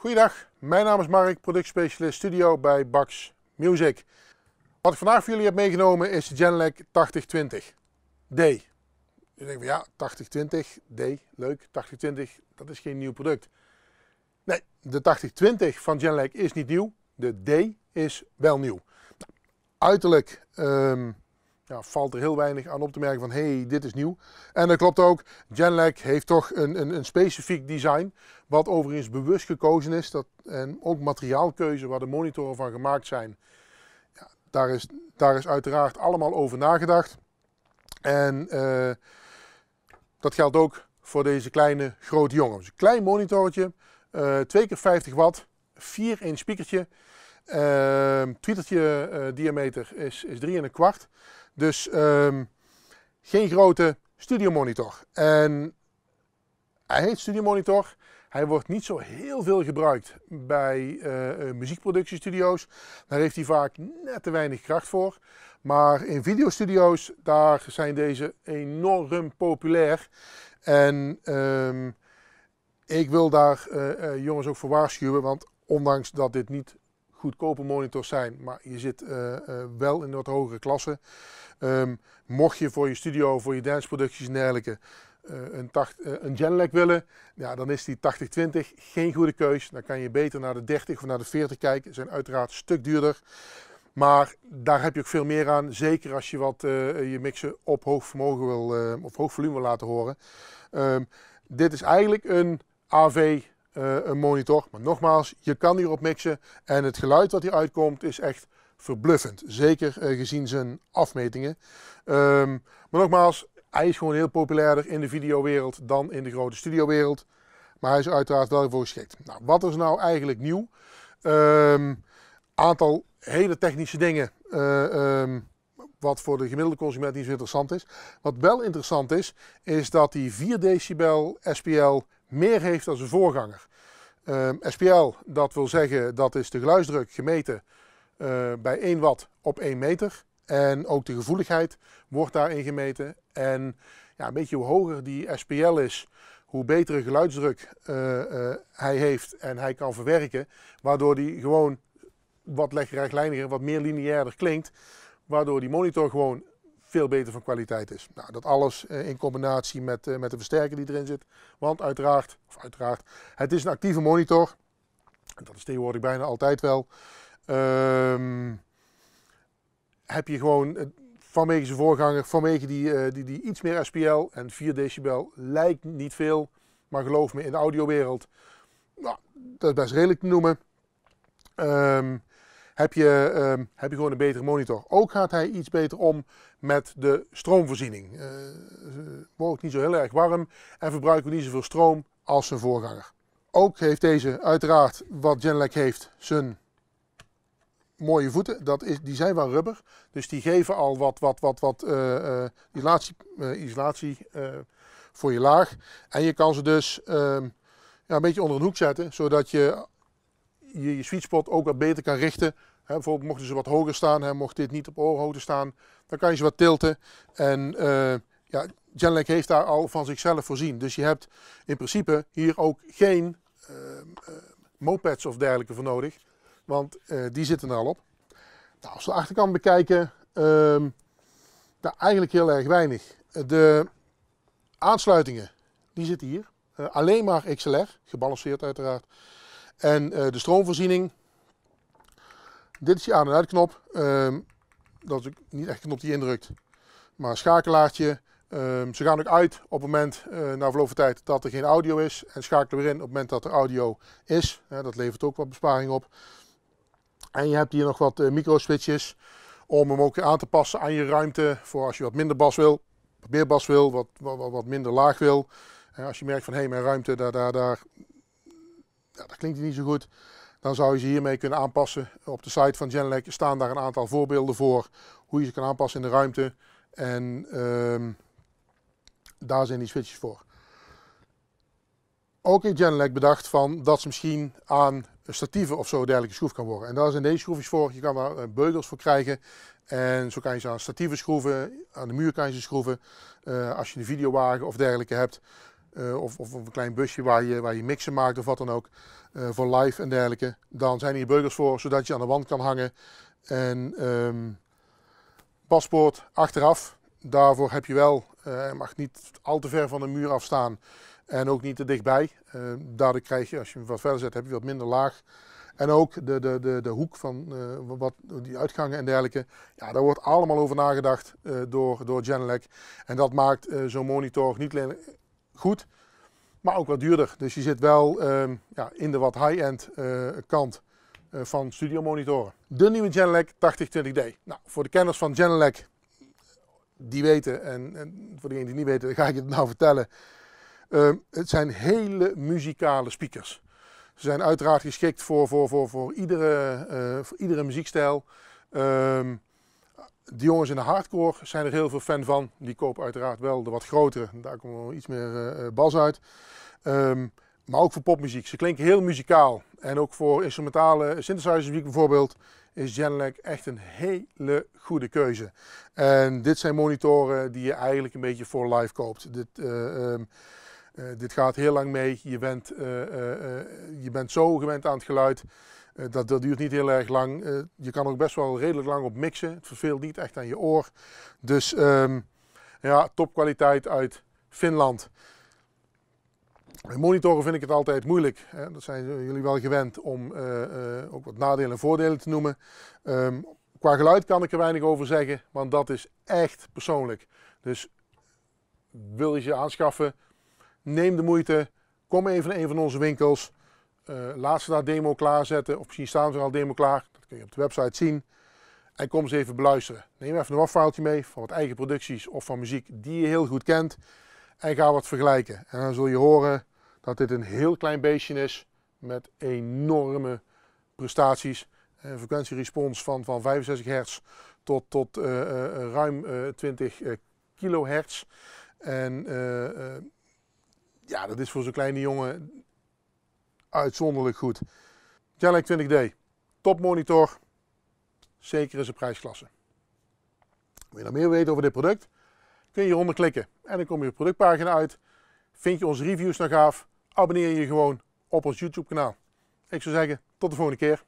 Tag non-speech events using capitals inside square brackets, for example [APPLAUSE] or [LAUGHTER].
Goedendag, mijn naam is Mark, productspecialist studio bij Bax Music. Wat ik vandaag voor jullie heb meegenomen is de Genlec 8020D. Je denkt van ja, 8020D, leuk, 8020, dat is geen nieuw product. Nee, de 8020 van Genlec is niet nieuw, de D is wel nieuw. Nou, uiterlijk ehm, ja, valt er heel weinig aan op te merken van hey, dit is nieuw. En dat klopt ook, Genlac heeft toch een, een, een specifiek design, wat overigens bewust gekozen is. Dat, en ook materiaalkeuze waar de monitoren van gemaakt zijn, ja, daar, is, daar is uiteraard allemaal over nagedacht. En eh, dat geldt ook voor deze kleine grote jongen. Dus een klein monitortje, uh, eh, 2 keer 50 watt, 4 in speakertje. Ehm, twietertje eh, diameter is, is 3 en een kwart. Dus ehm, geen grote studiomonitor. En hij heet studiomonitor. Hij wordt niet zo heel veel gebruikt bij eh, eh, muziekproductiestudio's. Daar heeft hij vaak net te weinig kracht voor. Maar in videostudio's, daar zijn deze enorm populair. En ehm, ik wil daar jongens ook voor waarschuwen, want ondanks dat dit niet goedkope monitors zijn, maar je zit eh, eh, wel in wat hogere klassen. Ehm, mocht je voor je studio, voor je danceproducties en dergelijke eh, een, tacht, een Genlec willen, ja, dan is die 8020 geen goede keus. Dan kan je beter naar de 30 of naar de 40 kijken. Ze zijn uiteraard een stuk duurder. Maar daar heb je ook veel meer aan, zeker als je wat, je mixen op hoog vermogen wil, of hoog volume wil laten horen. Ehm, dit is eigenlijk een AV eh, een monitor. Maar nogmaals, je kan hierop mixen en het geluid wat hier uitkomt is echt verbluffend. Zeker eh, gezien zijn afmetingen. Ehm, maar nogmaals, hij is gewoon heel populairder in de videowereld dan in de grote studiowereld. Maar hij is uiteraard wel voor geschikt. Nou, wat is nou eigenlijk nieuw? Um, aantal hele technische dingen. Eh, ehm, wat voor de gemiddelde consument niet zo interessant is. Wat wel interessant is, is dat die 4 decibel SPL meer heeft dan zijn voorganger. Ehm, SPL, dat wil zeggen dat is de geluidsdruk gemeten uh, bij 1 watt op 1 meter. En ook de gevoeligheid wordt daarin gemeten. En ja, een beetje hoe hoger die SPL is, hoe betere geluidsdruk eh, eh, hij heeft en hij kan verwerken. Waardoor die gewoon wat rechtlijniger, wat meer lineairder klinkt. Waardoor die monitor gewoon veel beter van kwaliteit is. Nou, dat alles eh, in combinatie met, eh, met de versterker die erin zit. Want uiteraard, of uiteraard, het is een actieve monitor. Dat is tegenwoordig bijna altijd wel. Ehm, heb je gewoon eh, vanwege zijn voorganger, vanwege die, die, die iets meer SPL en 4 decibel lijkt niet veel. Maar geloof me, in de audiowereld, nou, dat is best redelijk te noemen. Um, heb je, ehm, heb je gewoon een betere monitor. Ook gaat hij iets beter om met de stroomvoorziening. Uh, eh, wordt niet zo heel erg warm en verbruikt niet zoveel stroom als zijn voorganger. Ook heeft deze uiteraard wat Genelec heeft zijn mooie voeten. Dat is, die zijn van rubber, dus die geven al wat, wat, wat, wat eh, eh, isolatie, isolatie voor je laag. En je kan ze dus ehm, ja, een beetje onder een hoek zetten, zodat je je, je sweet spot ook wat beter kan richten. bijvoorbeeld mochten ze dus wat hoger staan, mocht dit niet op oorhoogte staan, dan kan je ze wat tilten. En eh, ja, Genlec heeft daar al van zichzelf voorzien. Dus je hebt in principe hier ook geen uh, mopeds of dergelijke voor nodig, want die zitten er al op. Nou, als we de achterkant bekijken, um, eigenlijk heel erg weinig. De aansluitingen, die zitten hier. alleen maar XLR, gebalanceerd uiteraard. En eh, de stroomvoorziening. Dit is je aan- en uitknop. Ehm, dat is niet echt een knop die indrukt, maar een schakelaartje. Ehm, ze gaan ook uit op het moment, uh, na verloop van tijd, dat er geen audio is. En schakelen weer in op het moment dat er audio is. dat levert ook wat besparing op. En je hebt hier nog wat uh, micro-switches om hem ook aan te passen aan je ruimte. Voor als je wat minder bas wil, wat meer bas wil, wat, wat, wat minder laag wil. En als je merkt van, hé, hey, mijn ruimte, daar, daar, daar ja, dat klinkt niet zo goed, dan zou je ze hiermee kunnen aanpassen. Op de site van Genlec staan daar een aantal voorbeelden voor hoe je ze kan aanpassen in de ruimte. En ehm, daar zijn die switches voor. Ook in Genlec bedacht van dat ze misschien aan statieven of zo dergelijke schroef kan worden. En daar zijn deze schroefjes voor. Je kan daar eh, beugels voor krijgen. En zo kan je ze aan statieven schroeven, aan de muur kan je ze schroeven. Eh, als je een videowagen of dergelijke hebt, eh, of, of, een klein busje waar je, waar je mixen maakt of wat dan ook, eh, voor live en dergelijke, dan zijn hier burgers voor, zodat je aan de wand kan hangen. En ehm, paspoort achteraf, daarvoor heb je wel, uh, mag niet al te ver van de muur afstaan en ook niet te dichtbij. Ehm, daardoor krijg je, als je hem wat verder zet, heb je wat minder laag. En ook de, de, de, de hoek van wat, die uitgangen en dergelijke. Ja, daar wordt allemaal over nagedacht door, door Genelec. En dat maakt zo'n monitor niet alleen goed, maar ook wat duurder. Dus je zit wel ehm, ja, in de wat high-end eh, kant eh, van studio monitoren. De nieuwe Genelec 8020D. Nou, voor de kenners van Genelec, die weten, en, en voor degenen die niet weten, [LAUGHS] ga ik het nou vertellen. Ehm, het zijn hele muzikale speakers. Ze zijn uiteraard geschikt voor, voor, voor, voor, iedere, eh, voor iedere muziekstijl. Um, die jongens in de hardcore zijn er heel veel fan van. Die kopen uiteraard wel de wat grotere. Daar komen we iets meer uh, bas uit. Ehm, maar ook voor popmuziek. Ze klinken heel muzikaal. En ook voor instrumentale synthesizermuziek bijvoorbeeld is Genelec echt een hele goede keuze. En dit zijn monitoren die je eigenlijk een beetje voor live koopt. Dit, eh, ehm, dit gaat heel lang mee. Je bent, je bent zo gewend aan het geluid. Eh, dat, dat, duurt niet heel erg lang. Eh, je kan er ook best wel redelijk lang op mixen. Het verveelt niet echt aan je oor. Dus ehm, ja, topkwaliteit uit Finland. Monitoren vind ik het altijd moeilijk. Hè. Dat zijn jullie wel gewend om eh, ook wat nadelen en voordelen te noemen. Ehm, qua geluid kan ik er weinig over zeggen, want dat is echt persoonlijk. Dus wil je ze aanschaffen, neem de moeite, kom even naar een van onze winkels uh, laat ze daar demo klaarzetten. Of misschien staan ze al demo klaar. Dat kun je op de website zien. En kom eens even beluisteren. Neem even een waf mee van wat eigen producties of van muziek die je heel goed kent. En ga wat vergelijken. En dan zul je horen dat dit een heel klein beestje is met enorme prestaties. Een frequentierespons van, van 65 hertz tot, tot eh, eh, ruim 20 kilohertz. En ja, dat is voor zo'n kleine jongen uitzonderlijk goed. Genlink 20D, topmonitor, zeker in zijn prijsklasse. Wil je nou meer weten over dit product? Kun je hieronder klikken en dan kom je op de productpagina uit. Vind je onze reviews nog gaaf? Abonneer je gewoon op ons YouTube kanaal. Ik zou zeggen, tot de volgende keer.